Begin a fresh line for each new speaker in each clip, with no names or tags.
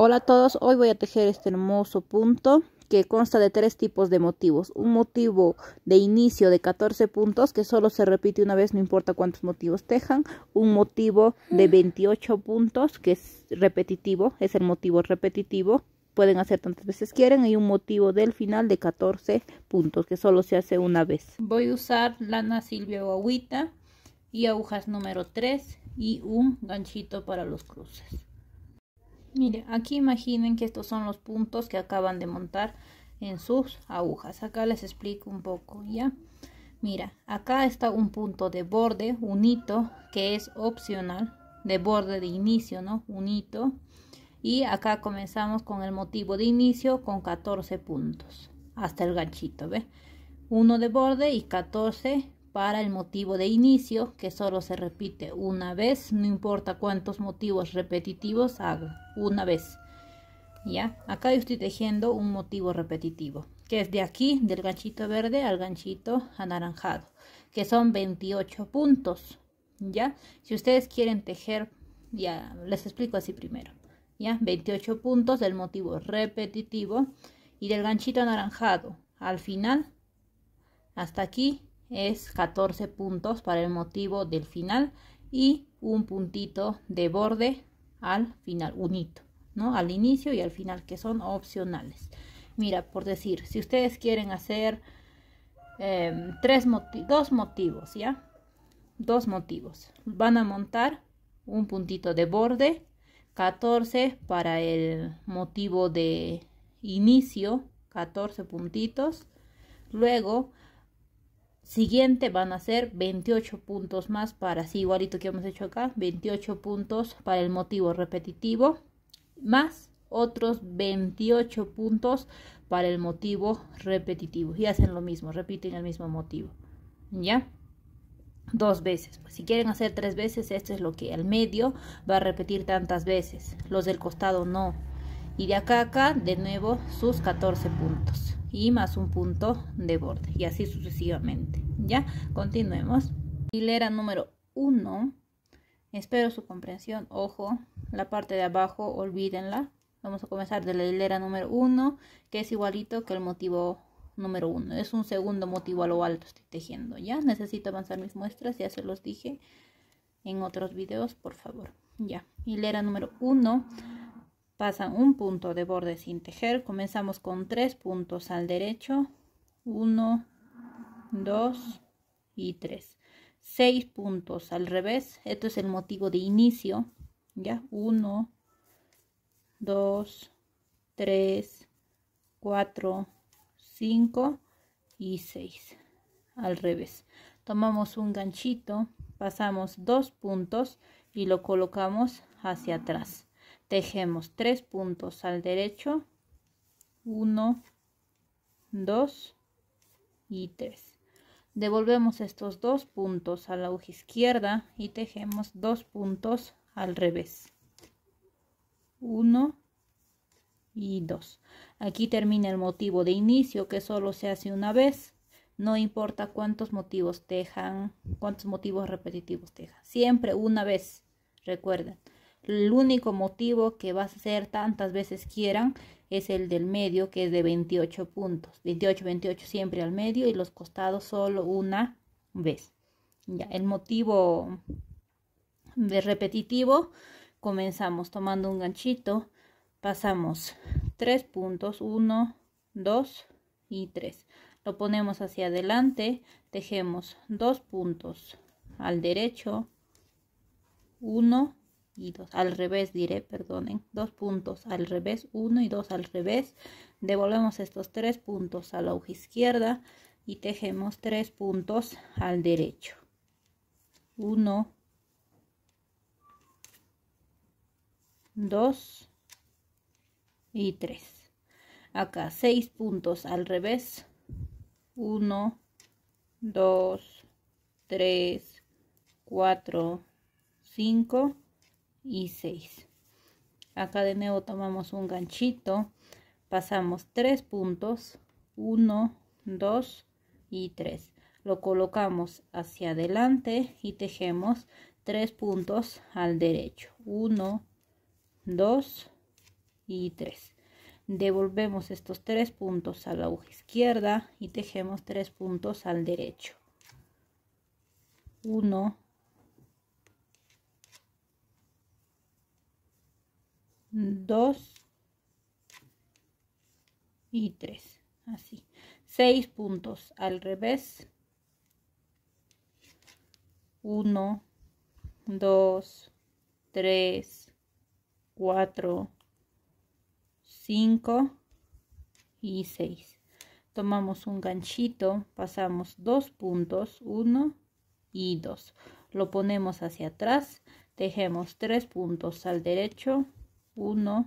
Hola a todos, hoy voy a tejer este hermoso punto que consta de tres tipos de motivos. Un motivo de inicio de 14 puntos que solo se repite una vez, no importa cuántos motivos tejan. Un motivo de 28 mm. puntos que es repetitivo, es el motivo repetitivo. Pueden hacer tantas veces quieren y un motivo del final de 14 puntos que solo se hace una vez. Voy a usar lana silvia o agüita y agujas número 3 y un ganchito para los cruces. Mire, aquí imaginen que estos son los puntos que acaban de montar en sus agujas. Acá les explico un poco, ¿ya? Mira, acá está un punto de borde, un hito, que es opcional, de borde de inicio, ¿no? Un hito. Y acá comenzamos con el motivo de inicio con 14 puntos, hasta el ganchito, ¿ve? Uno de borde y 14 para el motivo de inicio, que solo se repite una vez, no importa cuántos motivos repetitivos haga, una vez. ¿Ya? Acá yo estoy tejiendo un motivo repetitivo, que es de aquí, del ganchito verde al ganchito anaranjado, que son 28 puntos, ¿ya? Si ustedes quieren tejer, ya les explico así primero, ¿ya? 28 puntos del motivo repetitivo y del ganchito anaranjado al final hasta aquí es 14 puntos para el motivo del final y un puntito de borde al final, unito, ¿no? Al inicio y al final, que son opcionales. Mira, por decir, si ustedes quieren hacer em, tres dos motivos, ¿ya? Dos motivos. Van a montar un puntito de borde, 14 para el motivo de inicio, 14 puntitos. Luego siguiente van a ser 28 puntos más para así igualito que hemos hecho acá 28 puntos para el motivo repetitivo más otros 28 puntos para el motivo repetitivo y hacen lo mismo repiten el mismo motivo ya dos veces pues si quieren hacer tres veces esto es lo que el medio va a repetir tantas veces los del costado no y de acá a acá de nuevo sus 14 puntos y más un punto de borde y así sucesivamente. Ya, continuemos. Hilera número uno Espero su comprensión. Ojo, la parte de abajo, olvídenla. Vamos a comenzar de la hilera número uno que es igualito que el motivo número uno Es un segundo motivo a lo alto estoy tejiendo, ¿ya? Necesito avanzar mis muestras, ya se los dije en otros videos, por favor. Ya, hilera número uno pasan un punto de borde sin tejer comenzamos con tres puntos al derecho
uno
dos y tres seis puntos al revés esto es el motivo de inicio ya 1 2 3 4 5 y seis al revés tomamos un ganchito pasamos dos puntos y lo colocamos hacia atrás tejemos tres puntos al derecho 1 2 y 3 devolvemos estos dos puntos a la hoja izquierda y tejemos dos puntos al revés 1 y 2 aquí termina el motivo de inicio que solo se hace una vez no importa cuántos motivos tejan cuántos motivos repetitivos tejan siempre una vez recuerden el único motivo que vas a hacer tantas veces quieran es el del medio, que es de 28 puntos. 28, 28 siempre al medio y los costados solo una vez. Ya, el motivo de repetitivo, comenzamos tomando un ganchito, pasamos 3 puntos, 1, 2 y 3. Lo ponemos hacia adelante, tejemos 2 puntos al derecho, 1, y 2 al revés diré, perdonen, dos puntos al revés, 1 y 2 al revés, devolvemos estos tres puntos a la hoja izquierda y tejemos tres puntos al derecho, 1, 2 y 3, acá seis puntos al revés, 1, 2, 3, 4, 5 y 6 acá de nuevo tomamos un ganchito pasamos 3 puntos 1 2 y 3 lo colocamos hacia adelante y tejemos 3 puntos al derecho 1 2 y 3 devolvemos estos 3 puntos a la aguja izquierda y tejemos 3 puntos al derecho 1 2 y 3 así 6 puntos al revés 1 2 3 4 5 y 6 tomamos un ganchito pasamos dos puntos 1 y 2 lo ponemos hacia atrás tejemos tres puntos al derecho 1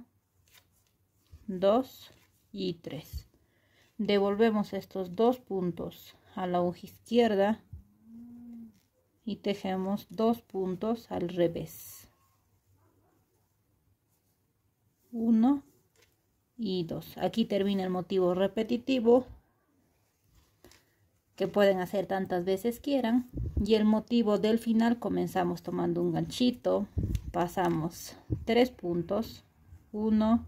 2 y 3 devolvemos estos dos puntos a la hoja izquierda y tejemos dos puntos al revés 1 y 2 aquí termina el motivo repetitivo que pueden hacer tantas veces quieran. Y el motivo del final comenzamos tomando un ganchito, pasamos tres puntos, uno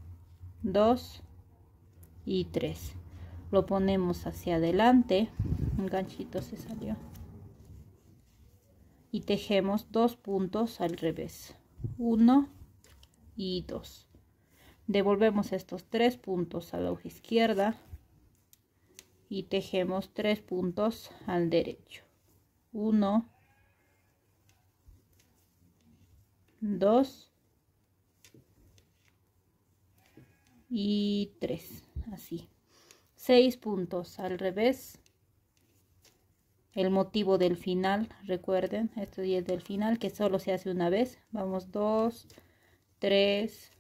dos y tres Lo ponemos hacia adelante, un ganchito se salió. Y tejemos dos puntos al revés, uno y dos Devolvemos estos tres puntos a la hoja izquierda y tejemos tres puntos al derecho 1 2 y 3 así 6 puntos al revés el motivo del final recuerden esto es del final que solo se hace una vez vamos 2 3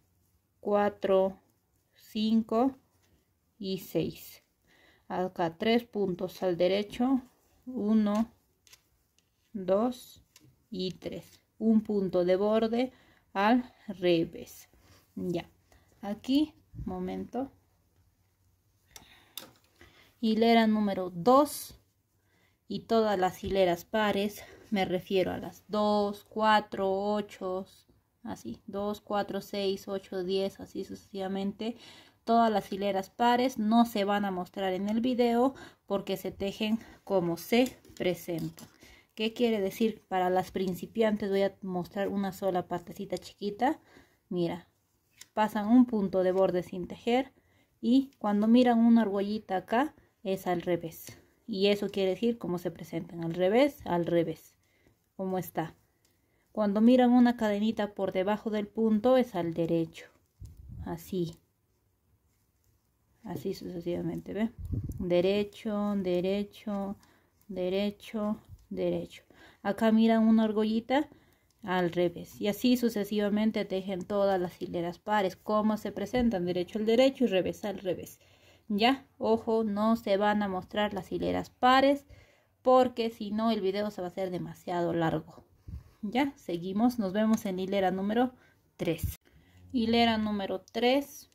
4 5 y 6 acá tres puntos al derecho 1 2 y 3 un punto de borde al revés ya aquí momento hilera número 2 y todas las hileras pares me refiero a las 2 4 8 así 2 4 6 8 10 así sucesivamente Todas las hileras pares no se van a mostrar en el video porque se tejen como se presenta. ¿Qué quiere decir? Para las principiantes voy a mostrar una sola partecita chiquita. Mira, pasan un punto de borde sin tejer y cuando miran una argollita acá es al revés. Y eso quiere decir cómo se presentan, al revés, al revés, como está. Cuando miran una cadenita por debajo del punto es al derecho, así así sucesivamente, ¿ve? Derecho, derecho, derecho, derecho. Acá miran una argollita al revés y así sucesivamente tejen todas las hileras pares, cómo se presentan, derecho al derecho y revés al revés. Ya, ojo, no se van a mostrar las hileras pares porque si no el video se va a hacer demasiado largo. Ya, seguimos, nos vemos en hilera número 3. Hilera número 3,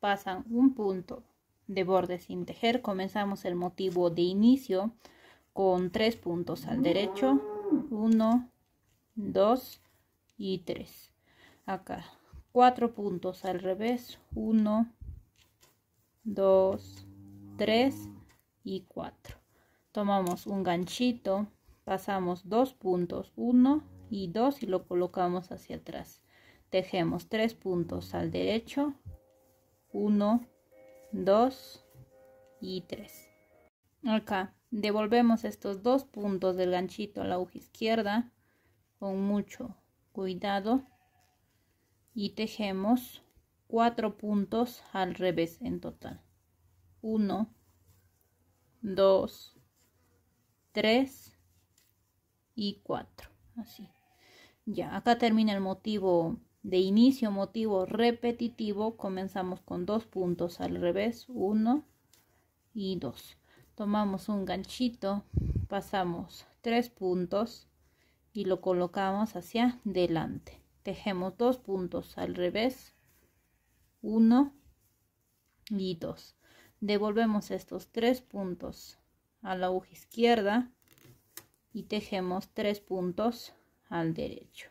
pasan un punto, de borde sin tejer comenzamos el motivo de inicio con tres puntos al derecho 1 2 y 3 acá cuatro puntos al revés 1 2 3 y 4 tomamos un ganchito pasamos dos puntos 1 y 2 y lo colocamos hacia atrás tejemos tres puntos al derecho 1 2 y 3. Acá devolvemos estos dos puntos del ganchito a la aguja izquierda con mucho cuidado y tejemos cuatro puntos al revés en total. 1, 2, 3 y 4. Así. Ya, acá termina el motivo de inicio motivo repetitivo comenzamos con dos puntos al revés, uno y dos Tomamos un ganchito, pasamos tres puntos y lo colocamos hacia delante. Tejemos dos puntos al revés, uno y dos Devolvemos estos tres puntos a la aguja izquierda y tejemos tres puntos al derecho.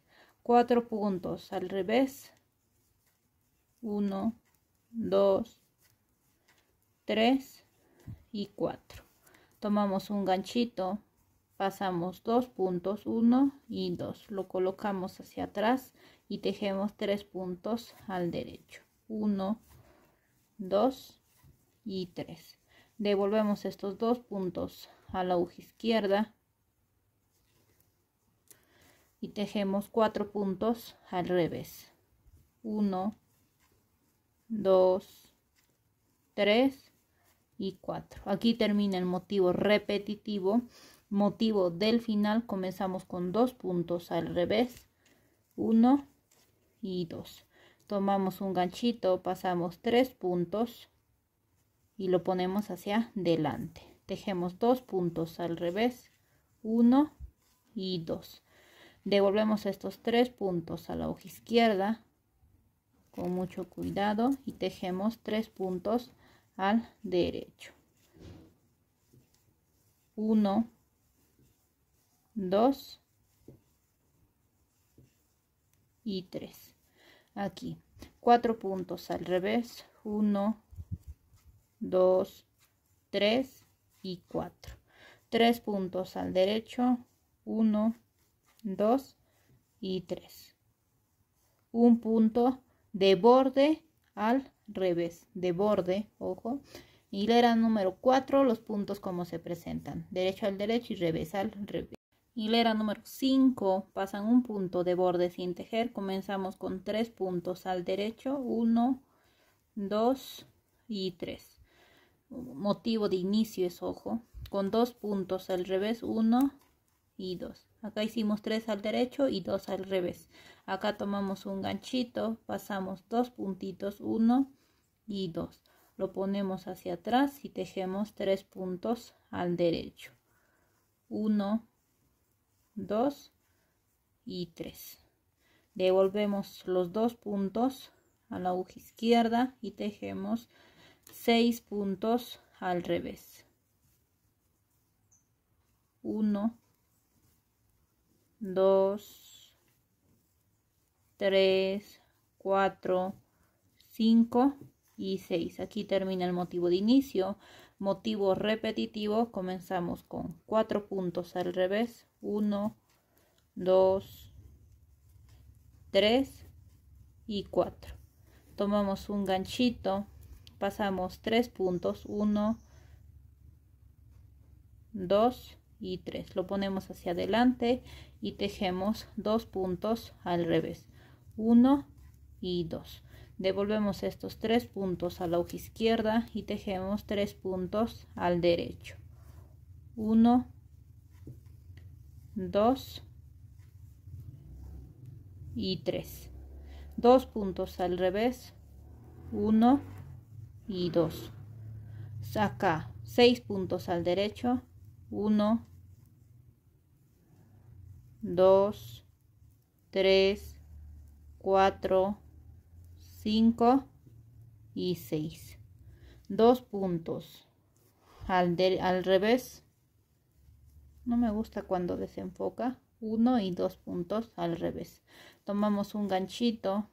4 puntos al revés 1 2 3 y 4 tomamos un ganchito pasamos dos puntos 1 y 2 lo colocamos hacia atrás y tejemos tres puntos al derecho 1 2 y 3 devolvemos estos dos puntos a la aguja izquierda y tejemos cuatro puntos al revés uno dos tres y cuatro aquí termina el motivo repetitivo motivo del final comenzamos con dos puntos al revés uno y dos tomamos un ganchito pasamos tres puntos y lo ponemos hacia delante tejemos dos puntos al revés uno y dos Devolvemos estos tres puntos a la hoja izquierda con mucho cuidado y tejemos tres puntos al derecho. 1, 2 y 3. Aquí, cuatro puntos al revés. 1, 2, 3 y 4. 3 puntos al derecho. 1, 2 2 y 3. Un punto de borde al revés, de borde, ojo. Hilera número 4, los puntos como se presentan, derecho al derecho y revés al revés. Hilera número 5, pasan un punto de borde sin tejer, comenzamos con 3 puntos al derecho, 1, 2 y 3. Motivo de inicio es ojo, con 2 puntos al revés, 1 y 2. Acá hicimos 3 al derecho y 2 al revés. Acá tomamos un ganchito, pasamos dos puntitos, 1 y 2. Lo ponemos hacia atrás y tejemos 3 puntos al derecho. 1, 2 y 3. Devolvemos los dos puntos a la aguja izquierda y tejemos 6 puntos al revés. 1, 2, 3, 4, 5 y 6. Aquí termina el motivo de inicio. Motivo repetitivo, comenzamos con 4 puntos al revés. 1, 2, 3 y 4. Tomamos un ganchito, pasamos 3 puntos. 1, 2, y 3 lo ponemos hacia adelante y tejemos dos puntos al revés 1 y 2 devolvemos estos tres puntos a la hoja izquierda y tejemos tres puntos al derecho 1 2 y 3 dos puntos al revés 1 y 2 saca 6 puntos al derecho 1 2, 3, 4, 5 y 6. Dos puntos. Al, revés. No me gusta cuando desenfoca. 1 y dos puntos al revés. Tomamos un ganchito,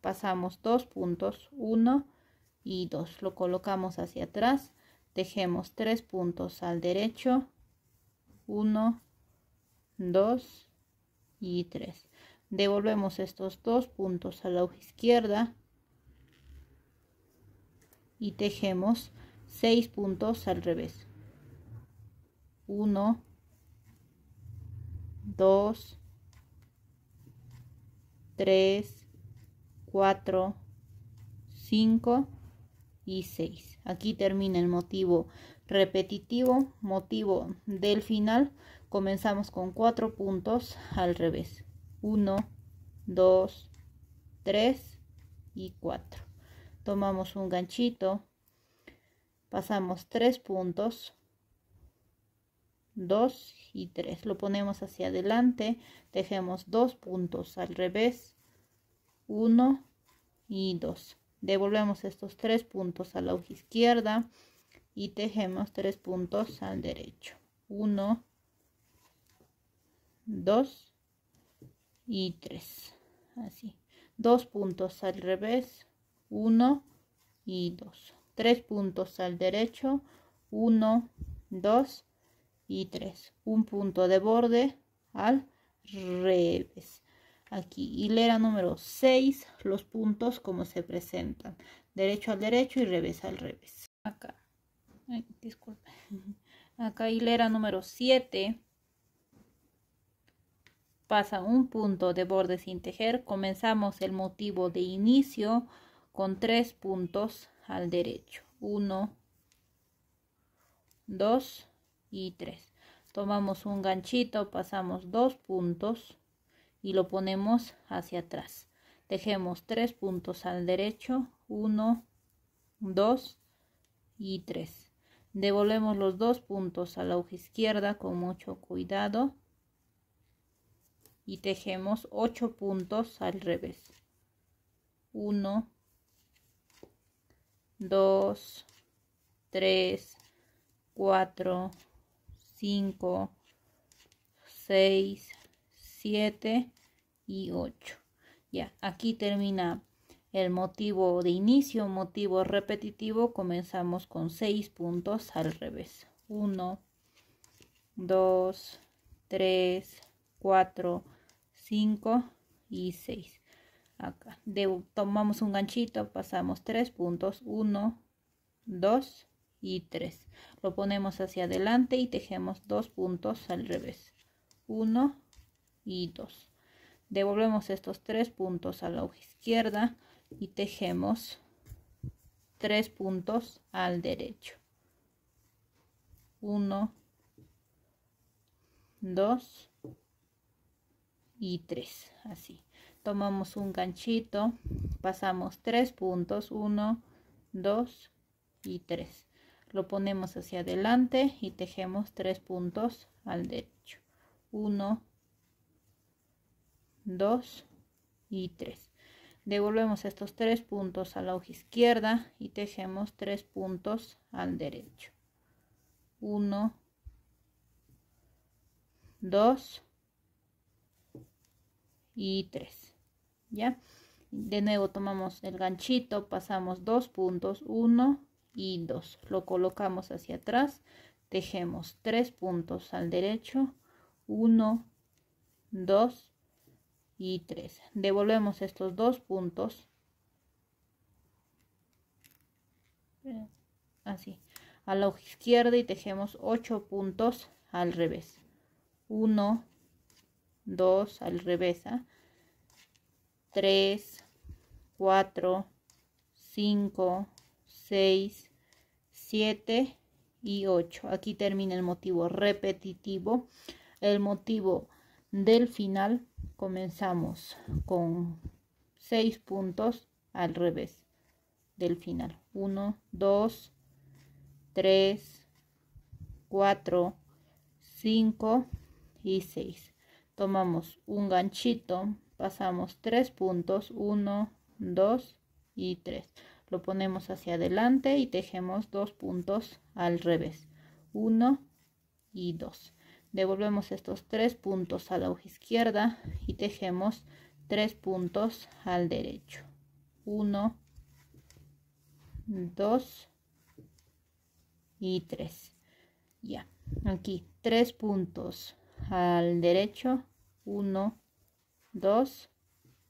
pasamos dos puntos, 1 y 2. Lo colocamos hacia atrás, tejemos tres puntos al derecho, 1, 2 y 3. Devolvemos estos dos puntos a la hoja izquierda y tejemos 6 puntos al revés. 1, 2, 3, 4, 5 y 6. Aquí termina el motivo repetitivo, motivo del final comenzamos con cuatro puntos al revés uno dos tres y cuatro tomamos un ganchito pasamos tres puntos dos y tres lo ponemos hacia adelante tejemos dos puntos al revés uno y dos devolvemos estos tres puntos a la hoja izquierda y tejemos tres puntos al derecho uno 2 y 3 así dos puntos al revés 1 y 2 tres puntos al derecho 1 2 y 3 un punto de borde al revés aquí hilera número 6 los puntos como se presentan derecho al derecho y revés al revés acá Ay, disculpe acá hilera número 7 pasa un punto de borde sin tejer, comenzamos el motivo de inicio con tres puntos al derecho. Uno, dos y tres. Tomamos un ganchito, pasamos dos puntos y lo ponemos hacia atrás. Tejemos tres puntos al derecho, uno dos y tres Devolvemos los dos puntos a la hoja izquierda con mucho cuidado y tejemos 8 puntos al revés 1 2 3 4 5 6 7 y 8 ya aquí termina el motivo de inicio motivo repetitivo comenzamos con 6 puntos al revés 1 2 3 4 5 y 6 acá tomamos un ganchito pasamos 3 puntos 1 2 y 3 lo ponemos hacia adelante y tejemos dos puntos al revés 1 y 2 devolvemos estos tres puntos a la hoja izquierda y tejemos tres puntos al derecho 1 2 y 3 así tomamos un ganchito pasamos 3 puntos 1 2 y 3 lo ponemos hacia adelante y tejemos 3 puntos al derecho 1 2 y 3 devolvemos estos 3 puntos a la hoja izquierda y tejemos 3 puntos al derecho 1 2 y 3 ya de nuevo tomamos el ganchito pasamos dos puntos 1 y 2 lo colocamos hacia atrás tejemos tres puntos al derecho 1 2 y 3 devolvemos estos dos puntos así a la izquierda y tejemos 8 puntos al revés 1 2 al revés, 3, 4, 5, 6, 7 y 8. Aquí termina el motivo repetitivo. El motivo del final comenzamos con 6 puntos al revés del final. 1, 2, 3, 4, 5 y 6 tomamos un ganchito, pasamos tres puntos, uno dos y tres Lo ponemos hacia adelante y tejemos dos puntos al revés, uno y dos Devolvemos estos tres puntos a la hoja izquierda y tejemos tres puntos al derecho, uno dos y tres Ya, aquí tres puntos al derecho, 1, 2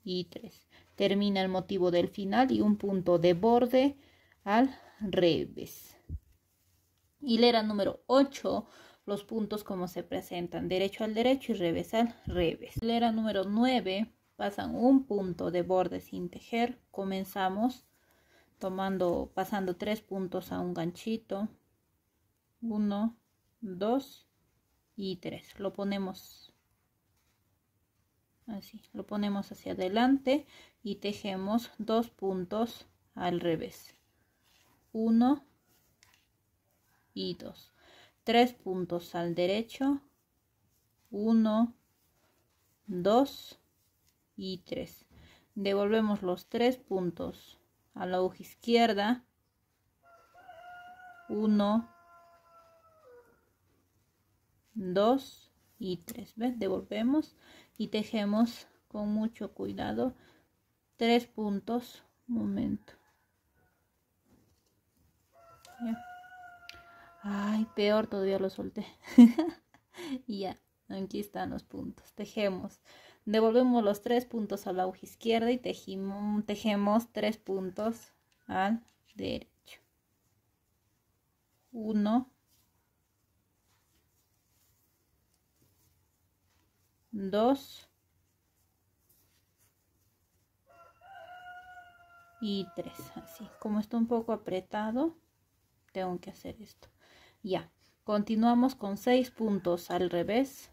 y 3. Termina el motivo del final y un punto de borde al revés. Hilera número 8, los puntos como se presentan, derecho al derecho y revés al revés. Hilera número 9, pasan un punto de borde sin tejer. Comenzamos tomando, pasando tres puntos a un ganchito. 1, 2 y 3. Lo ponemos así lo ponemos hacia adelante y tejemos dos puntos al revés 1 y 2 tres puntos al derecho 1 2 y 3 devolvemos los tres puntos a la hoja izquierda 1 2 y 3 ¿ves? devolvemos y tejemos con mucho cuidado tres puntos momento ay peor todavía lo solté y ya aquí están los puntos tejemos devolvemos los tres puntos a la hoja izquierda y tejimos, tejemos tres puntos al derecho 1 2 y 3 así como está un poco apretado tengo que hacer esto ya continuamos con 6 puntos al revés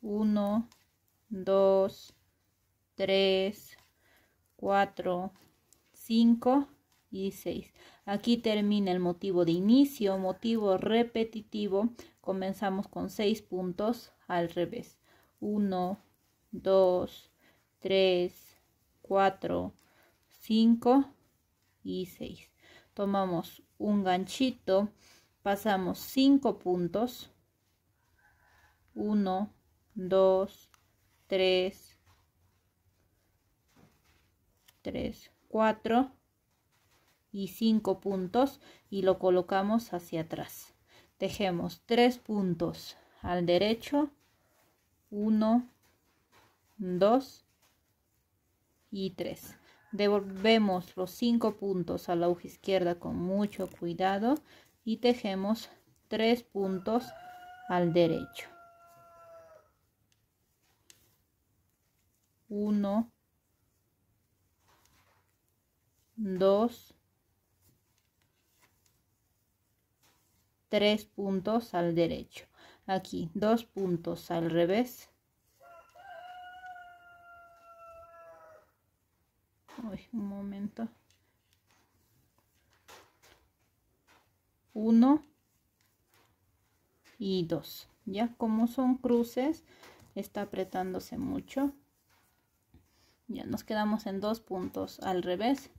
1 2 3 4 5 y 6 aquí termina el motivo de inicio motivo repetitivo Comenzamos con 6 puntos al revés. 1, 2, 3, 4, 5 y 6. Tomamos un ganchito, pasamos 5 puntos. 1, 2, 3, 3, 4 y 5 puntos y lo colocamos hacia atrás tejemos tres puntos al derecho 1 2 y 3 devolvemos los cinco puntos a la aguja izquierda con mucho cuidado y tejemos tres puntos al derecho 1 2 Tres puntos al derecho. Aquí dos puntos al revés. un momento. Uno. y dos. Ya como son cruces, está apretándose mucho. Ya nos quedamos en dos puntos al revés.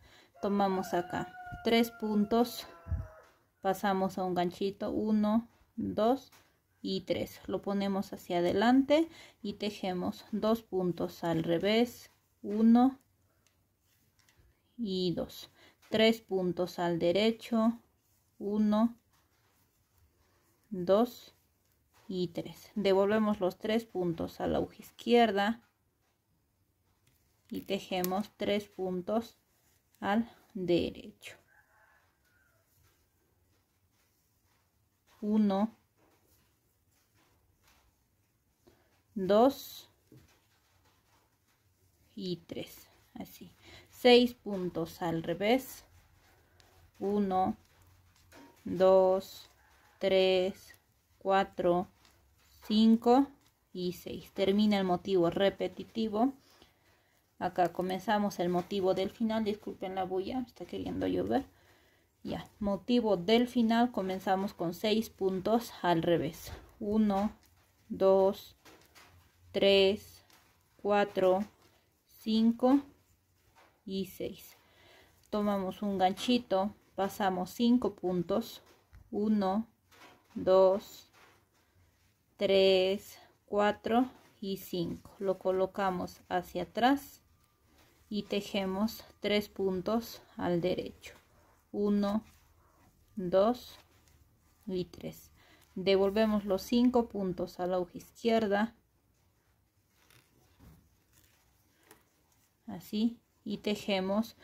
Tomamos acá tres puntos pasamos a un ganchito 1 2 y 3 lo ponemos hacia adelante y tejemos dos puntos al revés 1 y 2 3 puntos al derecho 1 2 y 3 devolvemos los tres puntos a la aguja izquierda y tejemos tres puntos al derecho 1, 2 y 3. Así. 6 puntos al revés. 1, 2, 3, 4, 5 y 6. Termina el motivo repetitivo. Acá comenzamos el motivo del final. Disculpen la bulla, está queriendo llover. Ya, motivo del final comenzamos con 6 puntos al revés. 1, 2, 3, 4, 5 y 6. Tomamos un ganchito, pasamos 5 puntos. 1, 2, 3, 4 y 5. Lo colocamos hacia atrás y tejemos 3 puntos al derecho. 1, 2 y 3. Devolvemos los 5 puntos a la hoja izquierda. Así. Y tejemos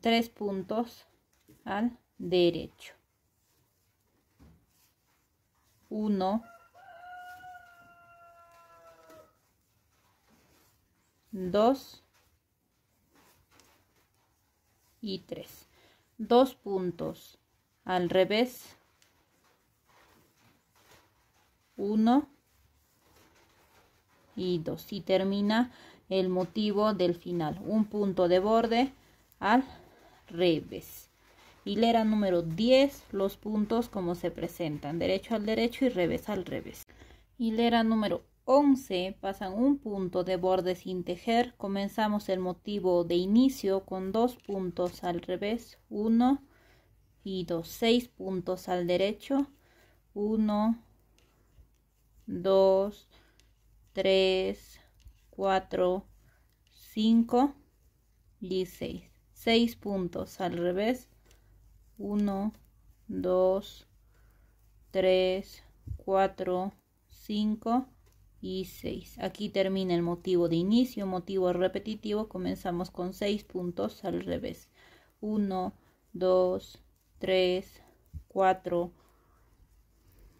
3 puntos al derecho. 1, 2 y 3 dos puntos al revés uno y dos y termina el motivo del final un punto de borde al revés hilera número 10 los puntos como se presentan derecho al derecho y revés al revés hilera número 11 pasan un punto de borde sin tejer, comenzamos el motivo de inicio con dos puntos al revés, 1 y 2, 6 puntos al derecho, 1, 2, 3, 4, 5 y 6, 6 puntos al revés, 1, 2, 3, 4, 5 y 6. Aquí termina el motivo de inicio, motivo repetitivo. Comenzamos con 6 puntos al revés. 1, 2, 3, 4,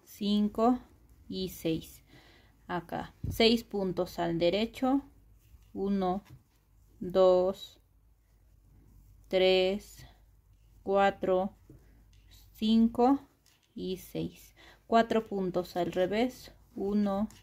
5 y 6. Acá 6 puntos al derecho. 1, 2, 3, 4, 5 y 6. 4 puntos al revés. 1, 2,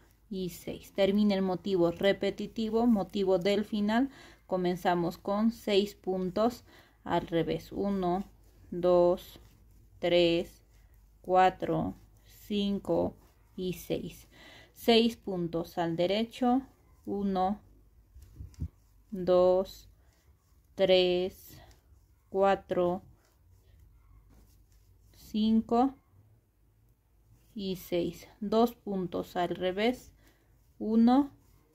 6. Termina el motivo repetitivo, motivo del final. Comenzamos con 6 puntos al revés. 1, 2, 3, 4, 5 y 6. 6 puntos al derecho. 1, 2, 3, 4, 5 y 6. 2 puntos al revés. 1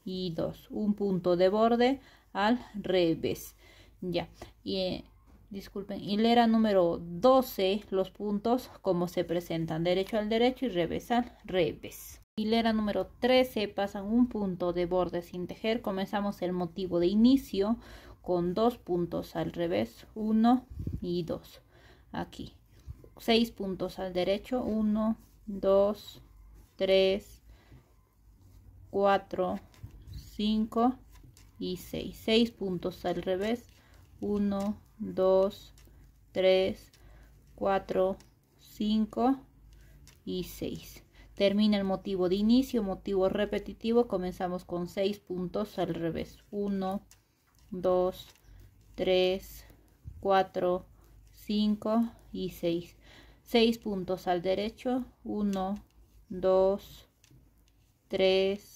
y 2 un punto de borde al revés ya y eh, disculpen hilera número 12 los puntos como se presentan derecho al derecho y revés al revés hilera número 13 pasan un punto de borde sin tejer comenzamos el motivo de inicio con dos puntos al revés 1 y 2 aquí 6 puntos al derecho 1 2 3 4, 5 y 6. 6 puntos al revés. 1, 2, 3, 4, 5 y 6. Termina el motivo de inicio, motivo repetitivo. Comenzamos con 6 puntos al revés. 1, 2, 3, 4, 5 y 6. 6 puntos al derecho. 1, 2, 3,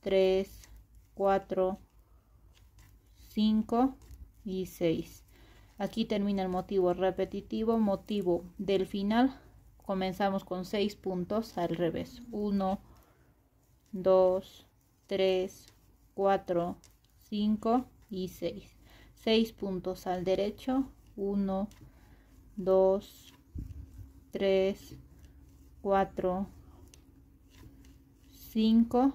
3, 4, 5 y 6. Aquí termina el motivo repetitivo, motivo del final. Comenzamos con 6 puntos al revés. 1, 2, 3, 4, 5 y 6. 6 puntos al derecho. 1, 2, 3, 4, 5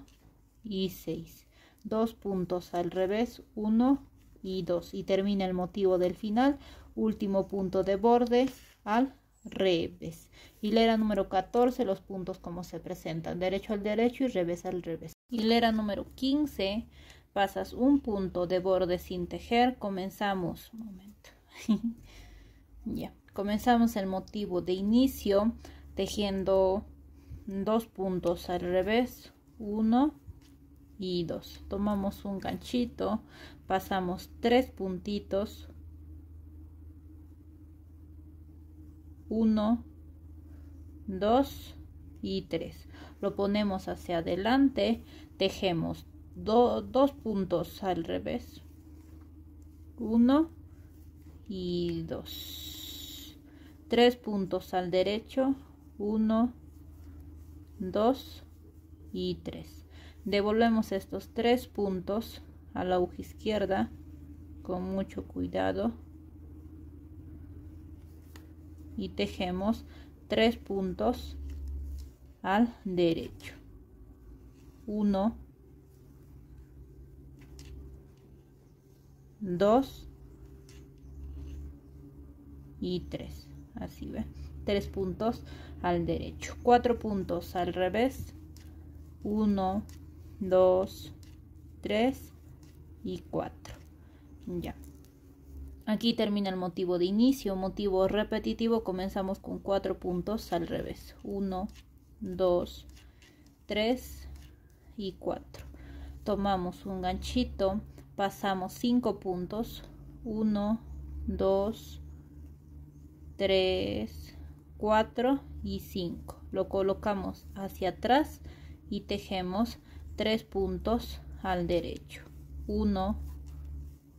y 6. Dos puntos al revés, 1 y 2. Y termina el motivo del final, último punto de borde al revés. Hilera número 14, los puntos como se presentan, derecho al derecho y revés al revés. Hilera número 15, pasas un punto de borde sin tejer, comenzamos, un momento, ya, comenzamos el motivo de inicio tejiendo dos puntos al revés, 1 y 2 tomamos un ganchito pasamos 3 puntitos 1 2 y 3 lo ponemos hacia adelante tejemos do, dos puntos al revés 1 y 2 3 puntos al derecho 1 2 y 3 Devolvemos estos tres puntos a la aguja izquierda con mucho cuidado y tejemos tres puntos al derecho 1 2 y 3 así ve tres puntos al derecho cuatro puntos al revés 1 2, 3 y 4. Ya. Aquí termina el motivo de inicio, motivo repetitivo, comenzamos con 4 puntos al revés. 1, 2, 3 y 4. Tomamos un ganchito, pasamos 5 puntos, 1, 2, 3, 4 y 5. Lo colocamos hacia atrás y tejemos tres puntos al derecho 1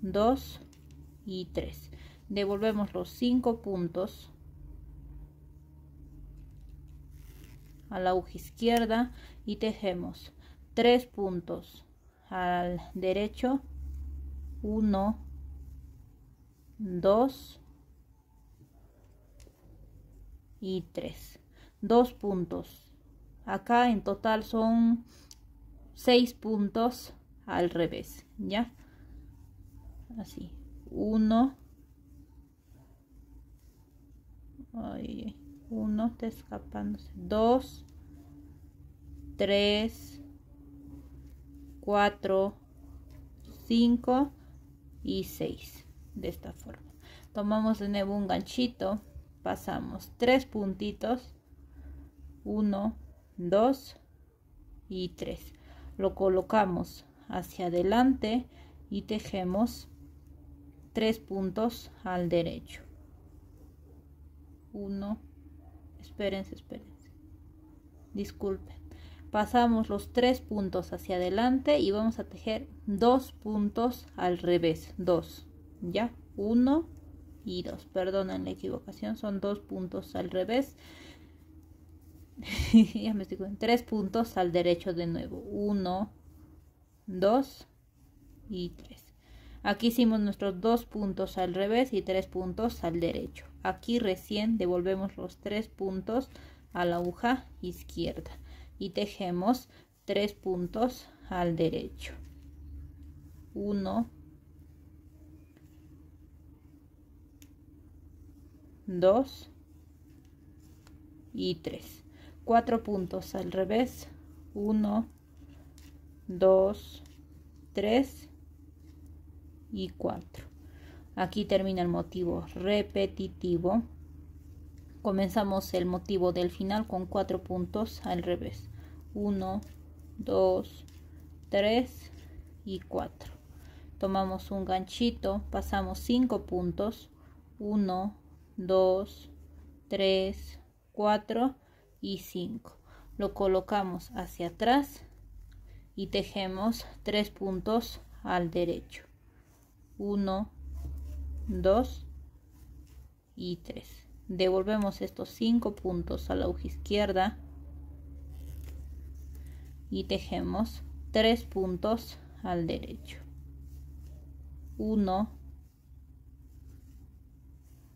2 y 3 devolvemos los 5 puntos a la aguja izquierda y tejemos 3 puntos al derecho 1 2 y 3 2 puntos acá en total son 6 puntos al revés, ¿ya? Así, 1, 1 está escapándose, 2, 3, 4, 5 y 6, de esta forma. Tomamos de nuevo un ganchito, pasamos tres puntitos, 1, 2 y 3 lo colocamos hacia adelante y tejemos tres puntos al derecho uno espérense espérense disculpen pasamos los tres puntos hacia adelante y vamos a tejer dos puntos al revés dos ya uno y dos perdonen la equivocación son dos puntos al revés ya me estoy con tres puntos al derecho de nuevo. Uno, dos y tres. Aquí hicimos nuestros dos puntos al revés y tres puntos al derecho. Aquí recién devolvemos los tres puntos a la aguja izquierda y tejemos tres puntos al derecho. Uno, dos y tres 4 puntos al revés 1 2 3 y 4 aquí termina el motivo repetitivo comenzamos el motivo del final con 4 puntos al revés 1 2 3 y 4 tomamos un ganchito pasamos 5 puntos 1 2 3 4 y 5 lo colocamos hacia atrás y tejemos tres puntos al derecho 1 2 y 3 devolvemos estos 5 puntos a la hoja izquierda y tejemos 3 puntos al derecho 1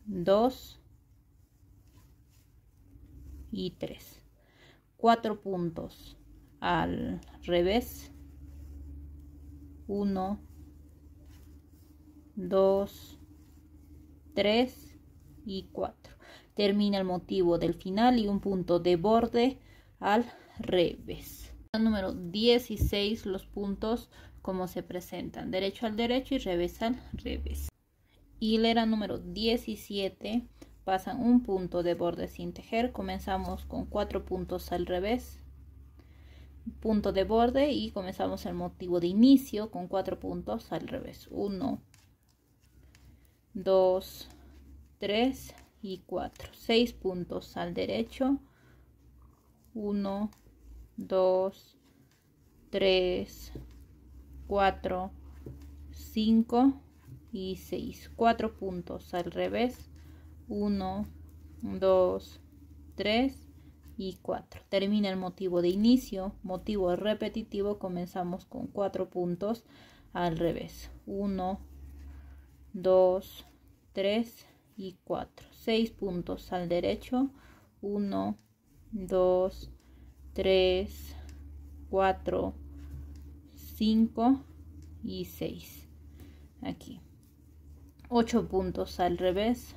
2 y 3 cuatro puntos al revés 1 2 3 y 4 termina el motivo del final y un punto de borde al revés número 16 los puntos como se presentan derecho al derecho y revés al revés hilera número 17 pasan un punto de borde sin tejer comenzamos con cuatro puntos al revés punto de borde y comenzamos el motivo de inicio con cuatro puntos al revés 1 2 3 y 4 6 puntos al derecho 1 2 3 4 5 y 6 4 puntos al revés 1, 2, 3 y 4. Termina el motivo de inicio, motivo repetitivo, comenzamos con 4 puntos al revés. 1, 2, 3 y 4. 6 puntos al derecho. 1, 2, 3, 4, 5 y 6. Aquí. 8 puntos al revés.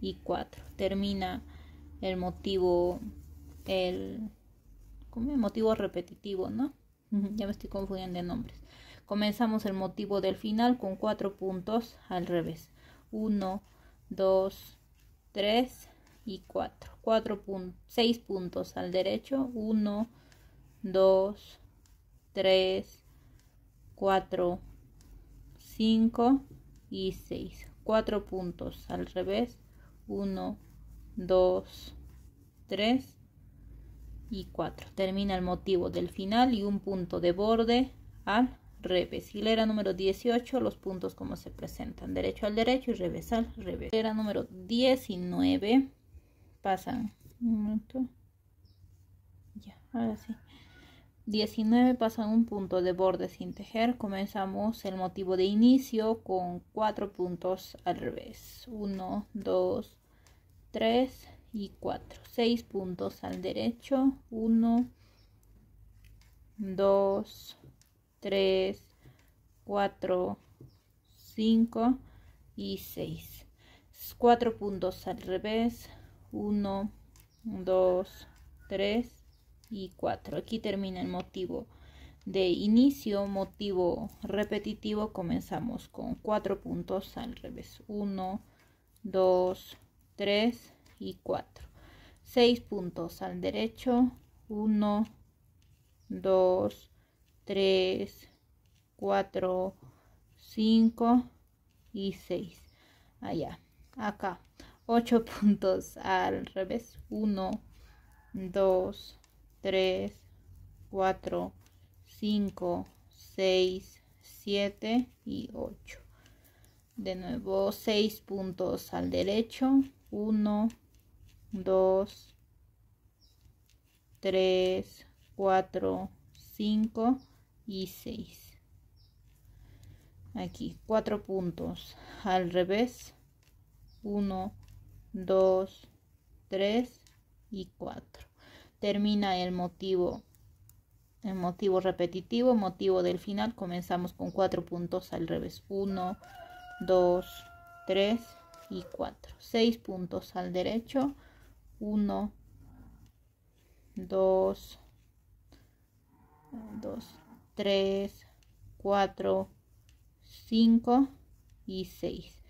y 4. Termina el motivo, el, ¿cómo es? motivo repetitivo, ¿no? ya me estoy confundiendo de nombres. Comenzamos el motivo del final con 4 puntos al revés. 1, 2, 3 y 4. 4 puntos, 6 puntos al derecho. 1, 2, 3, 4, 5 y 6. 4 puntos al revés. 1, 2, 3 y 4. Termina el motivo del final y un punto de borde al revés. Hilera número 18, los puntos como se presentan. Derecho al derecho y revés al revés. era número 19, pasan un 19 pasan un punto de borde sin tejer. Comenzamos el motivo de inicio con 4 puntos al revés. 1, 2, 3 y 4. 6 puntos al derecho. 1, 2, 3, 4, 5 y 6. 4 puntos al revés. 1, 2, 3 y 4. Aquí termina el motivo de inicio, motivo repetitivo. Comenzamos con 4 puntos al revés. 1, 2, 3. 3 y 4. 6 puntos al derecho, 1, 2, 3, 4, 5 y 6. Allá, acá. 8 puntos al revés, 1, 2, 3, 4, 5, 6, 7 y 8. De nuevo 6 puntos al derecho, 1, 2, 3, 4, 5 y 6. Aquí, 4 puntos al revés. 1, 2, 3 y 4. Termina el motivo el motivo repetitivo, motivo del final, comenzamos con cuatro puntos al revés. 1, 2, 3 y 4. 6 puntos al derecho. 1, 2, 2, 3, 4, 5 y 6.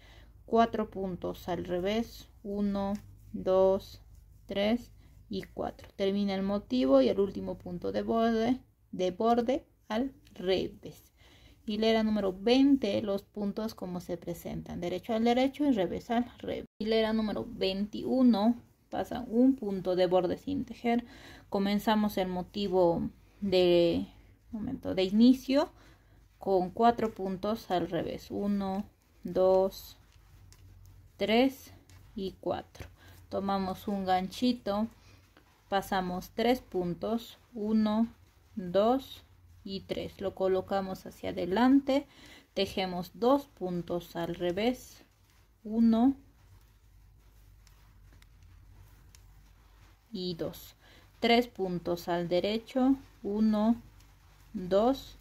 4 puntos al revés. 1, 2, 3 y 4. Termina el motivo y el último punto de borde, de borde al revés. Hilera número 20, los puntos como se presentan, derecho al derecho y revés al revés. Hilera número 21, pasa un punto de borde sin tejer. Comenzamos el motivo de, momento, de inicio con cuatro puntos al revés. 1, 2, 3 y 4. Tomamos un ganchito, pasamos tres puntos. 1, 2, y 3 lo colocamos hacia adelante tejemos dos puntos al revés 1 y 2 3 puntos al derecho 1 2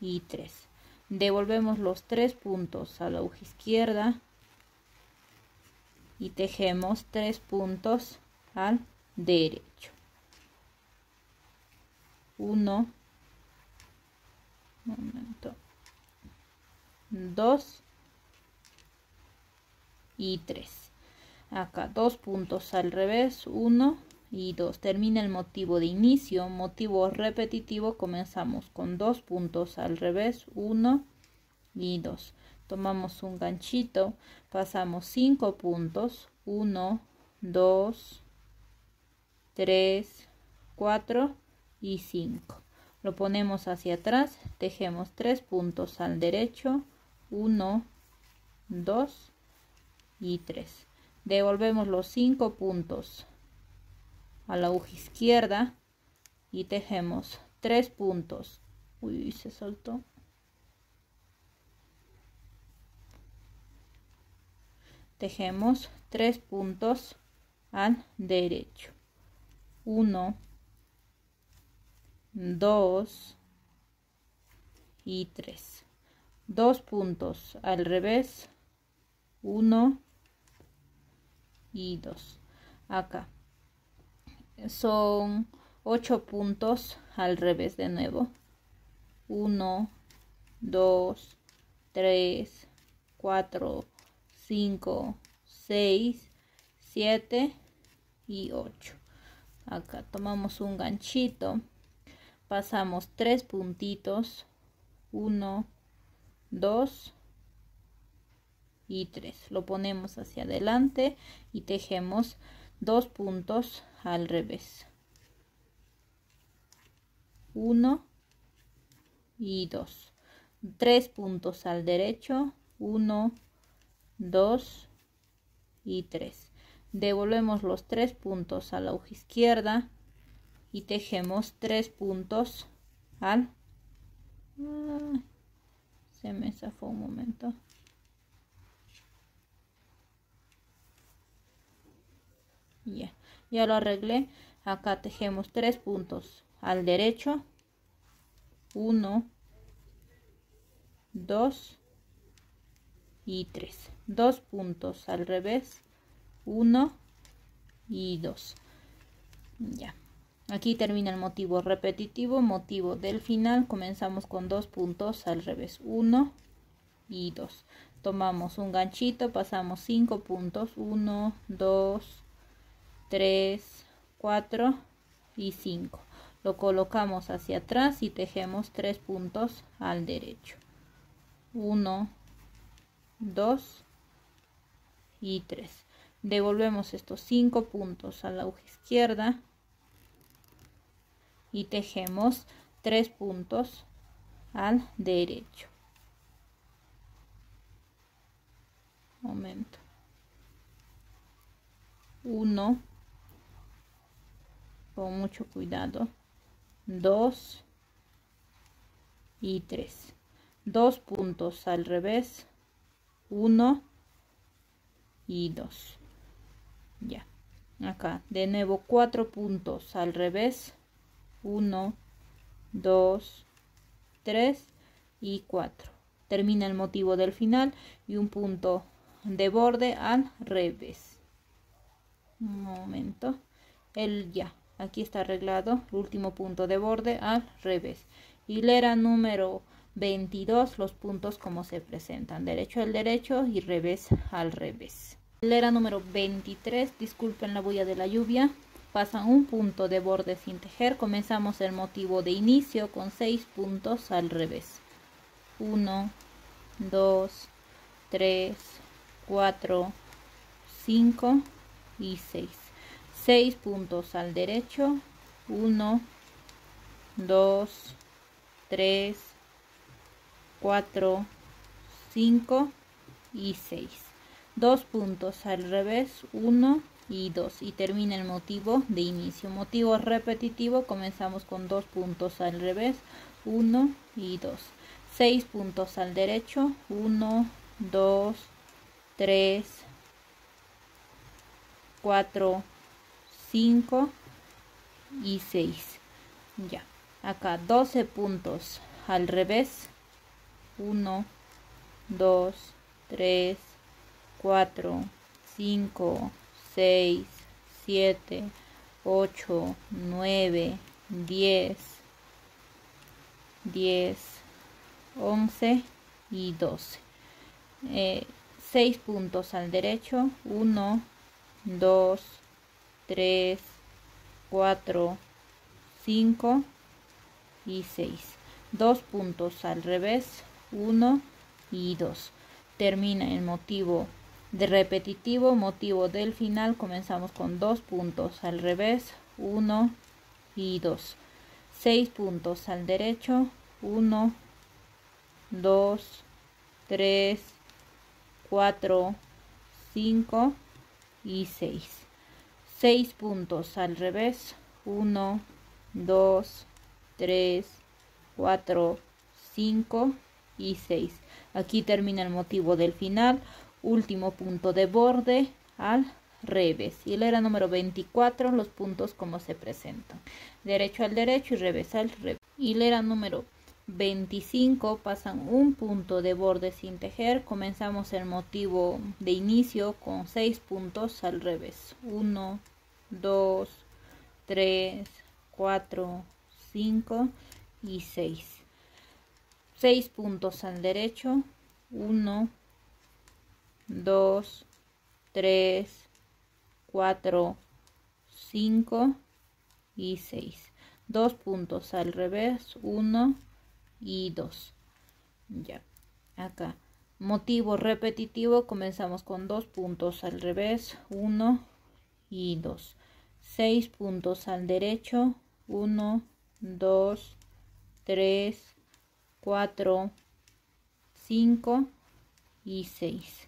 y 3 devolvemos los tres puntos a la aguja izquierda y tejemos tres puntos al derecho 1 momento 2 y 3 acá dos puntos al revés 1 y 2 termina el motivo de inicio motivo repetitivo comenzamos con dos puntos al revés 1 y 2 tomamos un ganchito pasamos 5 puntos 1 2 3 4 y 5 lo ponemos hacia atrás tejemos tres puntos al derecho uno dos y tres devolvemos los cinco puntos a la aguja izquierda y tejemos tres puntos uy se soltó tejemos tres puntos al derecho 1 2 y 3. Dos puntos al revés, 1 y 2. Acá son 8 puntos al revés de nuevo. 1, 2, 3, 4, 5, 6, 7 y 8. Acá tomamos un ganchito pasamos tres puntitos 1 2 y 3 lo ponemos hacia adelante y tejemos dos puntos al revés 1 y 2 tres puntos al derecho 1 2 y 3 devolvemos los tres puntos a la hoja izquierda y tejemos tres puntos al ah, se me zafó un momento ya ya lo arreglé acá tejemos tres puntos al derecho 1 2 y 3 dos puntos al revés 1 y 2 ya Aquí termina el motivo repetitivo, motivo del final. Comenzamos con dos puntos al revés, 1 y 2. Tomamos un ganchito, pasamos 5 puntos, 1, 2, 3, 4 y 5. Lo colocamos hacia atrás y tejemos 3 puntos al derecho. 1, 2 y 3. Devolvemos estos 5 puntos a la izquierda y tejemos tres puntos al derecho momento Uno. con mucho cuidado Dos. y tres. dos puntos al revés Uno. y dos. ya acá de nuevo cuatro puntos al revés 1, 2, 3 y 4. Termina el motivo del final y un punto de borde al revés. Un momento. El ya. Aquí está arreglado el último punto de borde al revés. Hilera número 22, los puntos como se presentan. Derecho al derecho y revés al revés. Hilera número 23, disculpen la bulla de la lluvia pasan un punto de borde sin tejer, comenzamos el motivo de inicio con 6 puntos al revés. 1, 2, 3, 4, 5 y 6. 6 puntos al derecho. 1, 2, 3, 4, 5 y 6. 2 puntos al revés. 1, 2, y 2 y termina el motivo de inicio. Motivo repetitivo comenzamos con dos puntos al revés, 1 y 2. 6 puntos al derecho, 1, 2, 3, 4, 5 y 6. Ya, acá 12 puntos al revés, 1, 2, 3, 4, 5, 6, 7, 8, 9, 10, 10, 11 y 12. 6 eh, puntos al derecho, 1, 2, 3, 4, 5 y 6. 2 puntos al revés, 1 y 2. Termina el motivo de repetitivo motivo del final comenzamos con dos puntos al revés 1 y 2 6 puntos al derecho 1 2 3 4 5 y 6 6 puntos al revés 1 2 3 4 5 y 6 aquí termina el motivo del final último punto de borde al revés. Y el era número 24, los puntos como se presentan. Derecho al derecho y revés al revés. era número 25 pasan un punto de borde sin tejer. Comenzamos el motivo de inicio con 6 puntos al revés. 1, 2, 3, 4, 5 y 6. 6 puntos al derecho. 1, 2, 3, 4, 5 y 6. Dos puntos al revés, 1 y 2. Ya, acá. Motivo repetitivo, comenzamos con dos puntos al revés, 1 y 2. 6 puntos al derecho, 1, 2, 3, 4, 5 y 6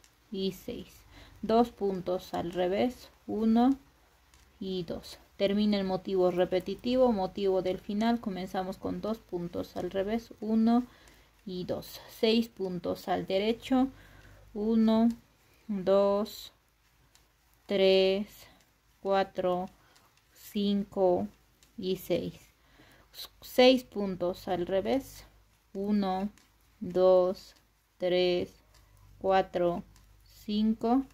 y 6. Dos puntos al revés, 1 y 2. Termina el motivo repetitivo, motivo del final. Comenzamos con dos puntos al revés, 1 y 2. 6 puntos al derecho, 1, 2, 3, 4, 5 y 6. 6 puntos al revés, 1, 2, 3, 4, 5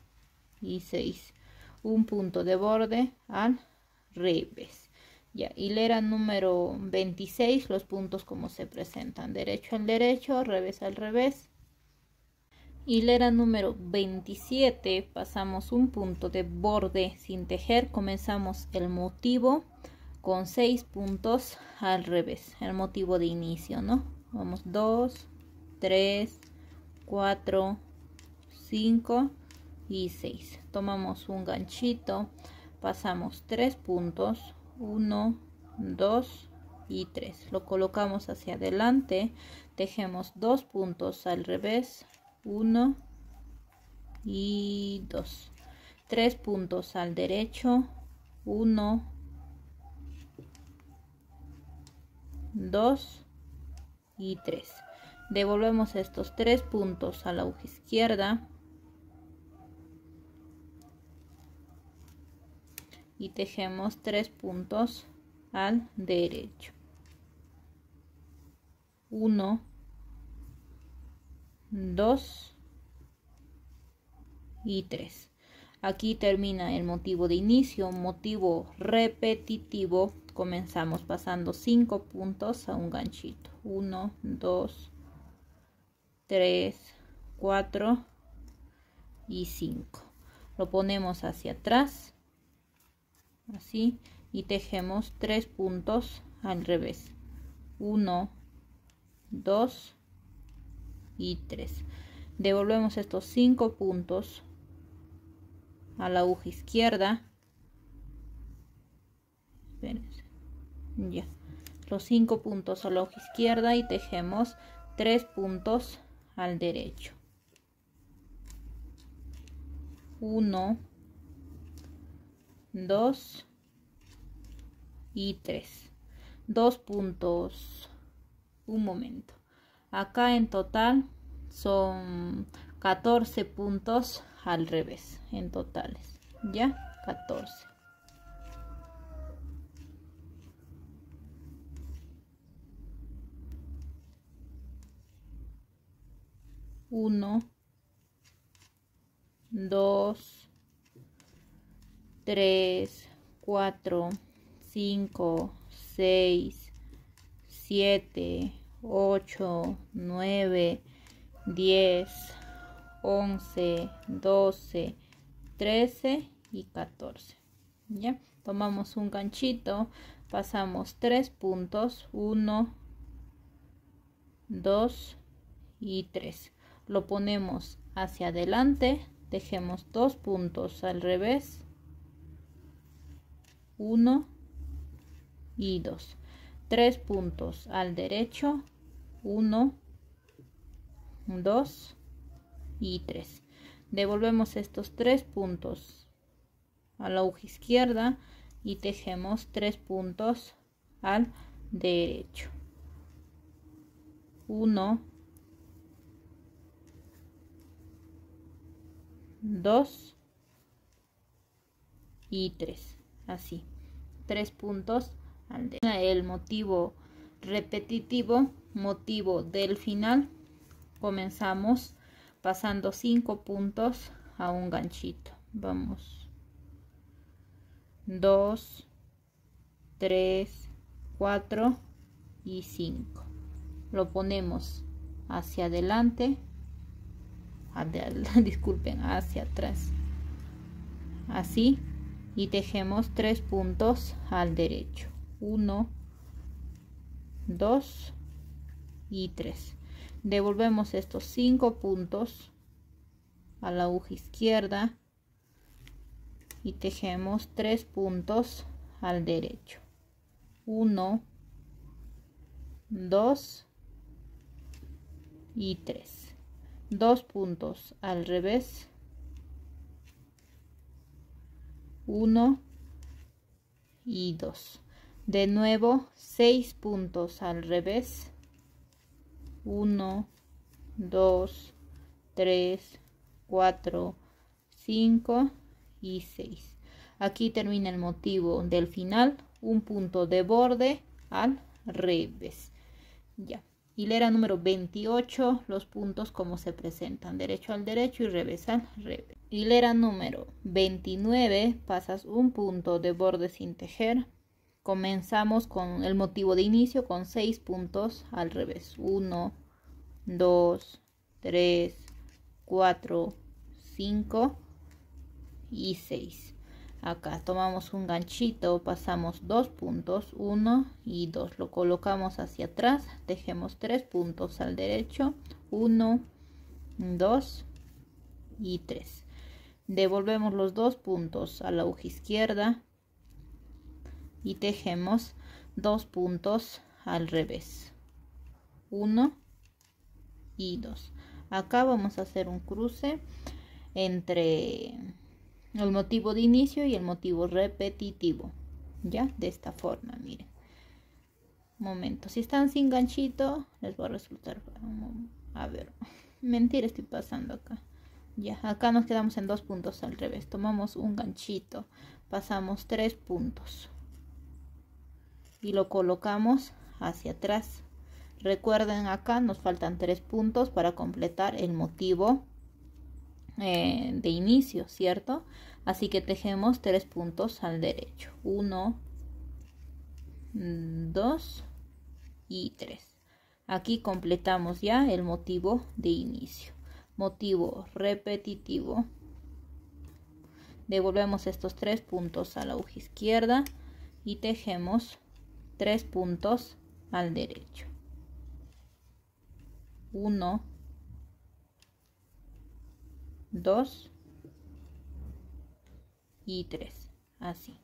y 6 un punto de borde al revés ya hilera número 26 los puntos como se presentan derecho al derecho revés al revés hilera número 27 pasamos un punto de borde sin tejer comenzamos el motivo con 6 puntos al revés el motivo de inicio no vamos 2 3 4 5 y 6 tomamos un ganchito pasamos 3 puntos 1 2 y 3 lo colocamos hacia adelante tejemos 2 puntos al revés 1 y 2 3 puntos al derecho 1 2 y 3 devolvemos estos 3 puntos a la izquierda y tejemos tres puntos al derecho 1 2 y 3 aquí termina el motivo de inicio motivo repetitivo comenzamos pasando 5 puntos a un ganchito 1 2 3 4 y 5 lo ponemos hacia atrás así y tejemos tres puntos al revés 1 2 y 3 devolvemos estos 5 puntos a la aguja izquierda ya los cinco puntos a la aguja izquierda y tejemos tres puntos al derecho 1 2 y 3 dos puntos un momento acá en total son 14 puntos al revés en totales ya 14 1 3, 4, 5, 6, 7, 8, 9, 10, 11, 12, 13 y 14. ¿Ya? Tomamos un ganchito, pasamos 3 puntos, 1, 2 y 3. Lo ponemos hacia adelante, dejemos 2 puntos al revés 1 y 2 3 puntos al derecho 1 2 y 3 devolvemos estos tres puntos a la aguja izquierda y tejemos tres puntos al derecho 1 2 y 3 así, tres puntos al de El motivo repetitivo, motivo del final, comenzamos pasando cinco puntos a un ganchito. Vamos. 2, 3, 4 y 5. Lo ponemos hacia adelante, disculpen, hacia atrás. Así, y tejemos tres puntos al derecho uno dos y tres devolvemos estos cinco puntos a la aguja izquierda y tejemos tres puntos al derecho uno dos y tres dos puntos al revés 1 y 2 de nuevo 6 puntos al revés 1 2 3 4 5 y 6 aquí termina el motivo del final un punto de borde al revés ya Hilera número 28, los puntos como se presentan, derecho al derecho y revés al revés. Hilera número 29, pasas un punto de borde sin tejer. Comenzamos con el motivo de inicio con 6 puntos al revés. 1, 2, 3, 4, 5 y 6 acá tomamos un ganchito pasamos dos puntos uno y dos lo colocamos hacia atrás tejemos tres puntos al derecho uno dos y tres devolvemos los dos puntos a la aguja izquierda y tejemos dos puntos al revés uno y dos acá vamos a hacer un cruce entre el motivo de inicio y el motivo repetitivo. ¿Ya? De esta forma, miren. Momento. Si están sin ganchito, les va a resultar... A ver. Mentira, estoy pasando acá. Ya, acá nos quedamos en dos puntos al revés. Tomamos un ganchito. Pasamos tres puntos. Y lo colocamos hacia atrás. Recuerden acá, nos faltan tres puntos para completar el motivo eh, de inicio, ¿cierto? Así que tejemos tres puntos al derecho. 1, 2 mm, y 3. Aquí completamos ya el motivo de inicio. Motivo repetitivo. Devolvemos estos tres puntos a la aguja izquierda y tejemos tres puntos al derecho. 1, 2 y 3 así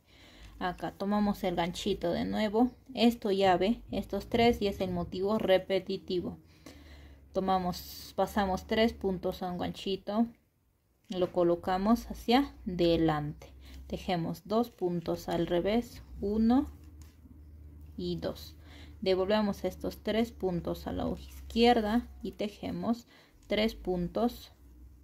acá tomamos el ganchito de nuevo esto ya ve estos tres y es el motivo repetitivo tomamos pasamos tres puntos a un ganchito lo colocamos hacia delante tejemos dos puntos al revés 1 y 2 devolvemos estos tres puntos a la hoja izquierda y tejemos tres puntos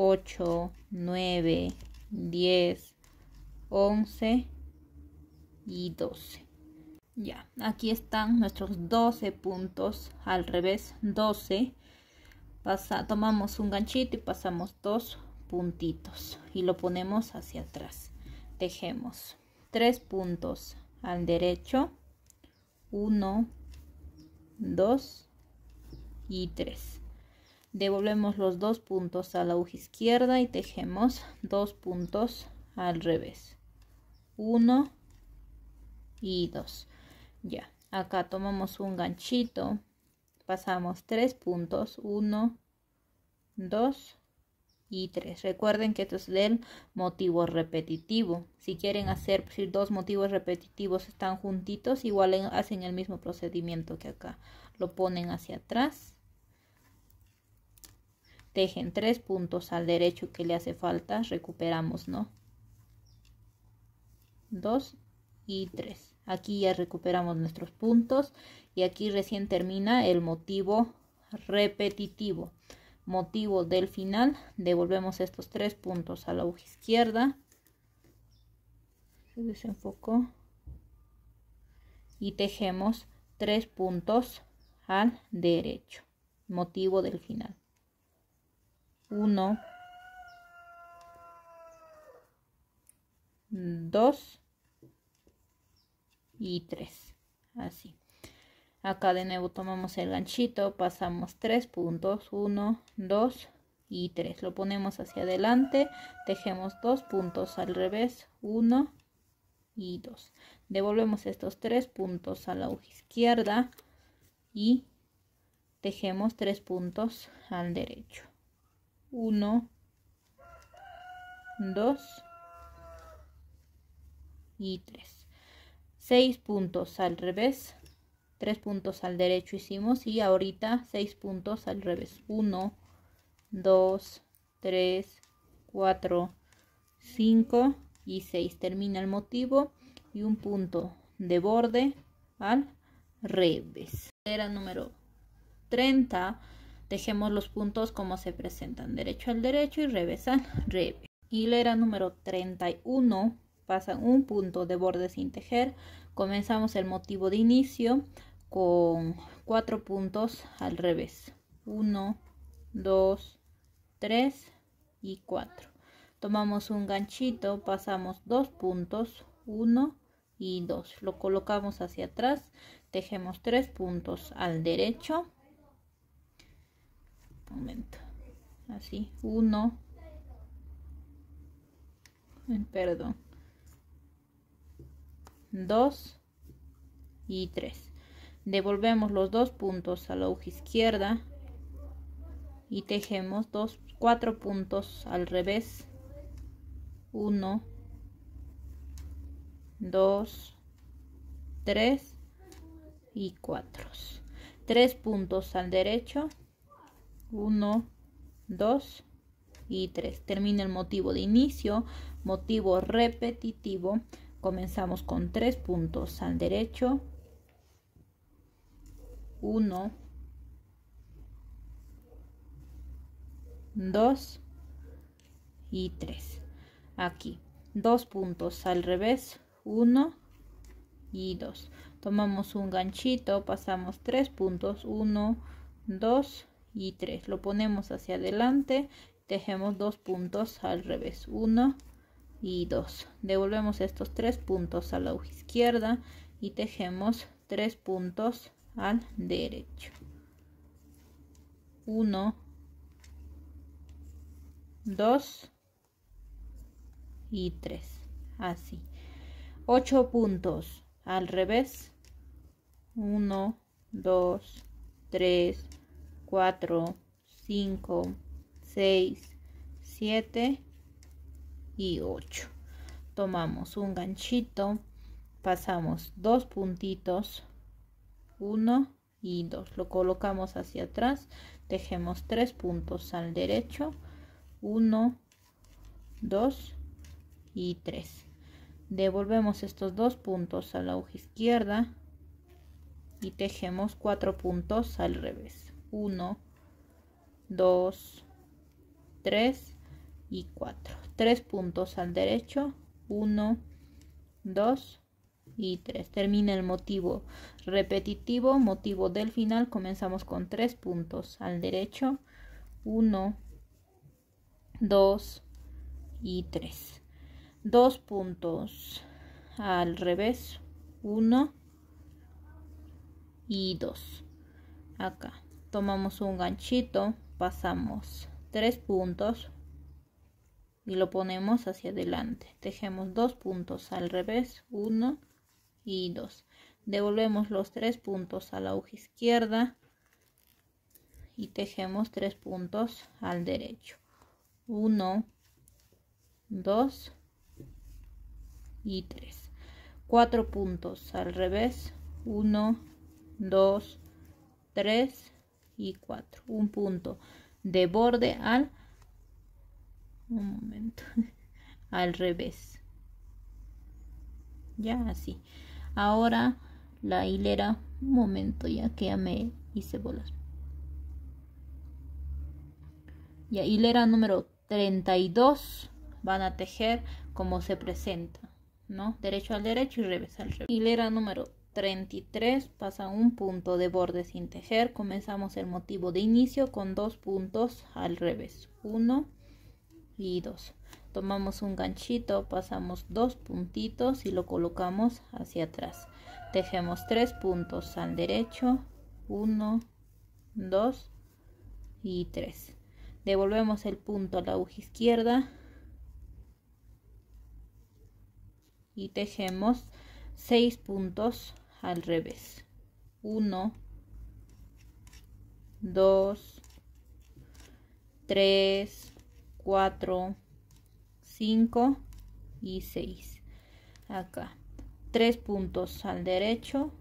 8, 9, 10, 11 y 12. Ya, aquí están nuestros 12 puntos al revés, 12. Pasa, tomamos un ganchito y pasamos dos puntitos y lo ponemos hacia atrás. Tejemos tres puntos al derecho, 1, 2 y 3 devolvemos los dos puntos a la aguja izquierda y tejemos dos puntos al revés Uno y dos. ya acá tomamos un ganchito pasamos tres puntos Uno, dos y tres. recuerden que esto es del motivo repetitivo si quieren hacer si dos motivos repetitivos están juntitos igual hacen el mismo procedimiento que acá lo ponen hacia atrás Dejen tres puntos al derecho que le hace falta, recuperamos, ¿no? dos y tres Aquí ya recuperamos nuestros puntos y aquí recién termina el motivo repetitivo. Motivo del final, devolvemos estos tres puntos a la hoja izquierda. Se desenfocó. Y tejemos tres puntos al derecho. Motivo del final. 1, 2 y 3. Así. Acá de nuevo tomamos el ganchito, pasamos 3 puntos, 1, 2 y 3. Lo ponemos hacia adelante, tejemos 2 puntos al revés, 1 y 2. Devolvemos estos 3 puntos a la hoja izquierda y tejemos 3 puntos al derecho. 1 2 y 3 6 puntos al revés 3 puntos al derecho hicimos y ahorita 6 puntos al revés 1 2 3 4 5 y 6 termina el motivo y un punto de borde al revés era número 30 tejemos los puntos como se presentan, derecho al derecho y revés al revés. Hilera número 31, pasan un punto de borde sin tejer. Comenzamos el motivo de inicio con cuatro puntos al revés. 1, 2, 3 y 4. Tomamos un ganchito, pasamos dos puntos, 1 y 2. Lo colocamos hacia atrás, tejemos tres puntos al derecho momento así 1 perdón 2 y 3 devolvemos los dos puntos a la uja izquierda y tejemos 24 puntos al revés 1 2 3 y 4 3 puntos al derecho 1, 2 y 3. Termina el motivo de inicio, motivo repetitivo. Comenzamos con 3 puntos al derecho. 1, 2 y 3. Aquí, 2 puntos al revés, 1 y 2. Tomamos un ganchito, pasamos 3 puntos, 1, 2 y 3 lo ponemos hacia adelante tejemos dos puntos al revés 1 y 2 devolvemos estos tres puntos a la izquierda y tejemos tres puntos al derecho 1 2 y 3 así 8 puntos al revés 1 2 3 4, 5, 6, 7 y 8. Tomamos un ganchito, pasamos dos puntitos, 1 y 2. Lo colocamos hacia atrás, tejemos tres puntos al derecho, 1, 2 y 3. Devolvemos estos dos puntos a la hoja izquierda y tejemos cuatro puntos al revés. 1, 2, 3 y 4. 3 puntos al derecho, 1, 2 y 3. Termina el motivo repetitivo, motivo del final. Comenzamos con 3 puntos al derecho, 1, 2 y 3. 2 puntos al revés, 1 y 2. Acá tomamos un ganchito, pasamos tres puntos y lo ponemos hacia adelante. Tejemos dos puntos al revés, uno y dos. Devolvemos los tres puntos a la aguja izquierda y tejemos tres puntos al derecho. Uno, dos y tres. Cuatro puntos al revés, uno, dos, tres y 4 un punto de borde al un momento al revés ya así ahora la hilera un momento ya que ya me hice bolas ya hilera número 32 van a tejer como se presenta no derecho al derecho y revés al revés hilera número 33 pasa un punto de borde sin tejer. Comenzamos el motivo de inicio con dos puntos al revés. 1 y 2. Tomamos un ganchito, pasamos dos puntitos y lo colocamos hacia atrás. Tejemos tres puntos al derecho. 1, 2 y 3. Devolvemos el punto a la aguja izquierda. Y tejemos 6 puntos al revés. 1, 2, 3, 4, 5 y 6. Acá. tres puntos al derecho.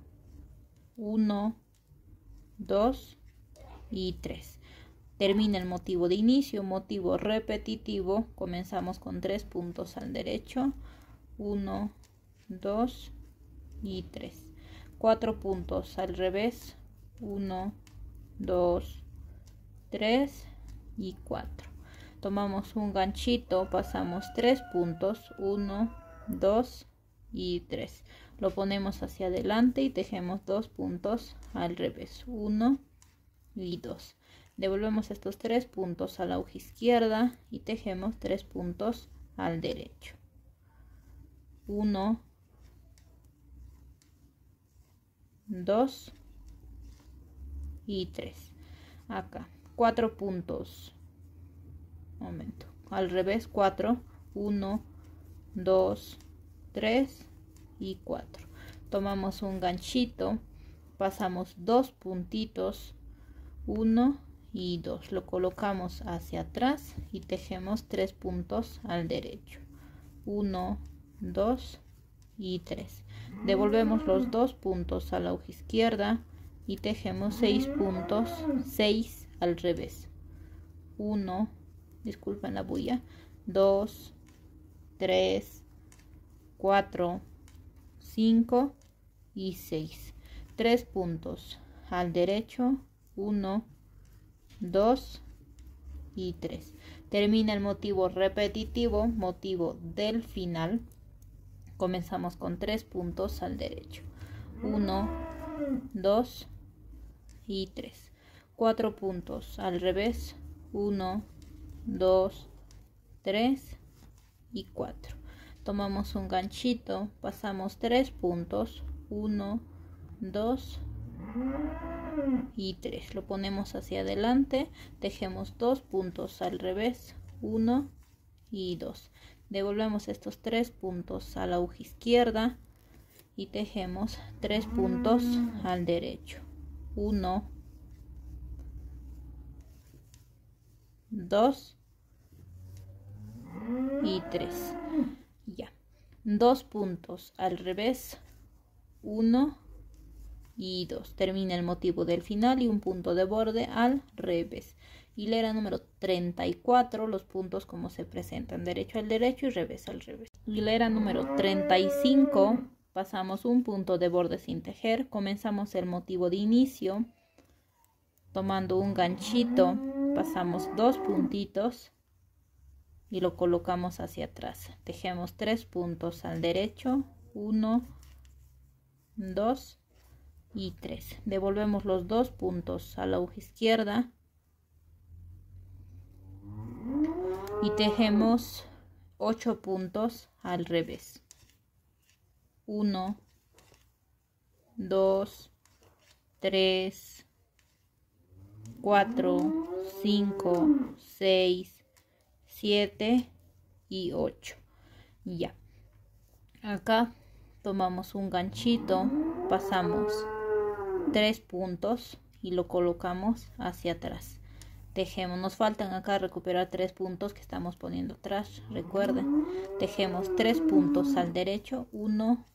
1, 2 y 3. Termina el motivo de inicio, motivo repetitivo. Comenzamos con tres puntos al derecho. 1, 2 y 3. 4 puntos al revés 1 2 3 y 4 tomamos un ganchito pasamos tres puntos 1 2 y 3 lo ponemos hacia adelante y tejemos dos puntos al revés 1 y 2 devolvemos estos tres puntos a la hoja izquierda y tejemos tres puntos al derecho 1 2 y 3 acá 4 puntos momento al revés 4 1 2 3 y 4 tomamos un ganchito pasamos dos puntitos 1 y 2 lo colocamos hacia atrás y tejemos tres puntos al derecho 1 2 y 3 Devolvemos los dos puntos a la hoja izquierda y tejemos 6 puntos, 6 al revés. 1, disculpen la bulla, 2, 3, 4, 5 y 6. 3 puntos al derecho, 1, 2 y 3. Termina el motivo repetitivo, motivo del final. Comenzamos con tres puntos al derecho. 1, 2 mm. y 3. 4 puntos al revés. 1, 2, 3 y 4. Tomamos un ganchito, pasamos 3 puntos. 1, 2 y 3. Lo ponemos hacia adelante, dejemos 2 puntos al revés. 1 y 2 devolvemos estos tres puntos a la aguja izquierda y tejemos tres puntos al derecho Uno, dos y tres. ya dos puntos al revés uno y dos. termina el motivo del final y un punto de borde al revés Hilera número 34, los puntos como se presentan, derecho al derecho y revés al revés. Hilera número 35, pasamos un punto de borde sin tejer, comenzamos el motivo de inicio, tomando un ganchito, pasamos dos puntitos y lo colocamos hacia atrás. Tejemos tres puntos al derecho, 1, 2 y 3. Devolvemos los dos puntos a la aguja izquierda y tejemos 8 puntos al revés 1 2 3 4 5 6 7 y 8 ya acá tomamos un ganchito pasamos 3 puntos y lo colocamos hacia atrás Tejemos, nos faltan acá recuperar tres puntos que estamos poniendo atrás, recuerden. Tejemos tres puntos al derecho, uno,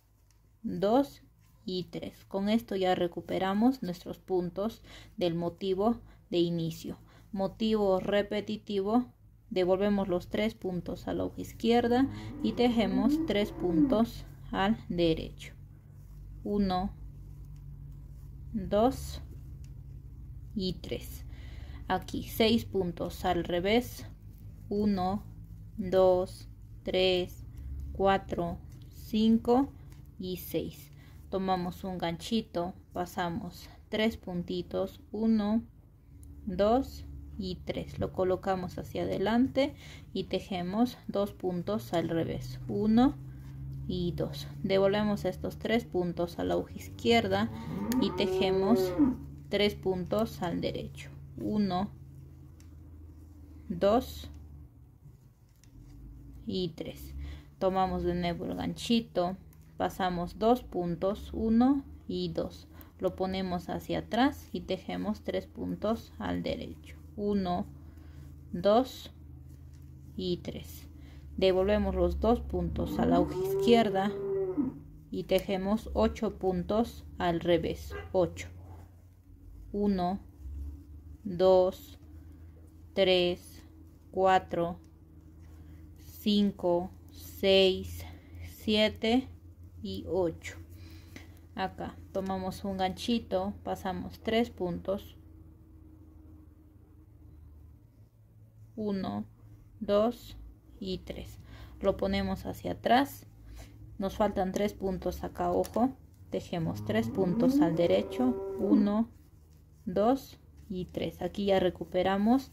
dos y tres. Con esto ya recuperamos nuestros puntos del motivo de inicio. Motivo repetitivo, devolvemos los tres puntos a la hoja izquierda y tejemos tres puntos al derecho. Uno, dos y tres aquí 6 puntos al revés 1 2 3 4 5 y 6 tomamos un ganchito pasamos 3 puntitos 1 2 y 3 lo colocamos hacia adelante y tejemos 2 puntos al revés 1 y 2 devolvemos estos tres puntos a la aguja izquierda y tejemos tres puntos al derecho 1, 2 y 3. Tomamos de nuevo el ganchito, pasamos 2 puntos, 1 y 2. Lo ponemos hacia atrás y tejemos 3 puntos al derecho. 1, 2 y 3. Devolvemos los dos puntos a la hoja izquierda y tejemos 8 puntos al revés. 8. 1, 2, 2, 3, 4, 5, 6, 7 y 8. Acá tomamos un ganchito, pasamos 3 puntos. 1, 2 y 3. Lo ponemos hacia atrás. Nos faltan 3 puntos acá, ojo. dejemos 3 puntos al derecho. 1, 2 y 3. Aquí ya recuperamos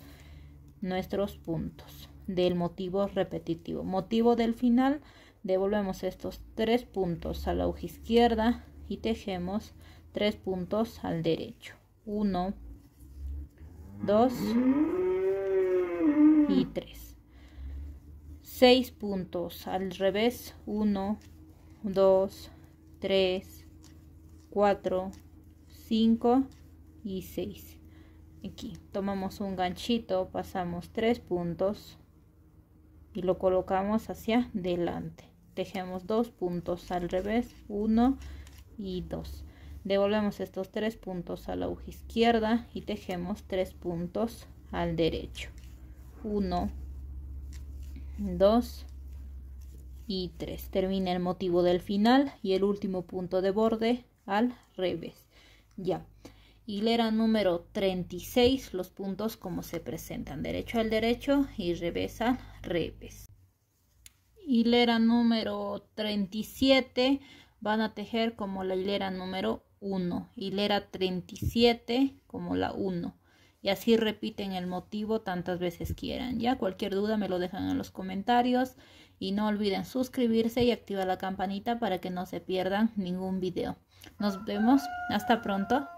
nuestros puntos del motivo repetitivo. Motivo del final, devolvemos estos tres puntos a la izquierda y tejemos tres puntos al derecho. 1, 2 y 3. 6 puntos al revés. 1, 2, 3, 4, 5 y 6 aquí tomamos un ganchito pasamos tres puntos y lo colocamos hacia delante tejemos dos puntos al revés uno y dos devolvemos estos tres puntos a la aguja izquierda y tejemos tres puntos al derecho uno dos y tres termina el motivo del final y el último punto de borde al revés ya hilera número 36 los puntos como se presentan derecho al derecho y revés al revés hilera número 37 van a tejer como la hilera número 1 hilera 37 como la 1 y así repiten el motivo tantas veces quieran. Ya cualquier duda me lo dejan en los comentarios y no olviden suscribirse y activar la campanita para que no se pierdan ningún video. Nos vemos, hasta pronto.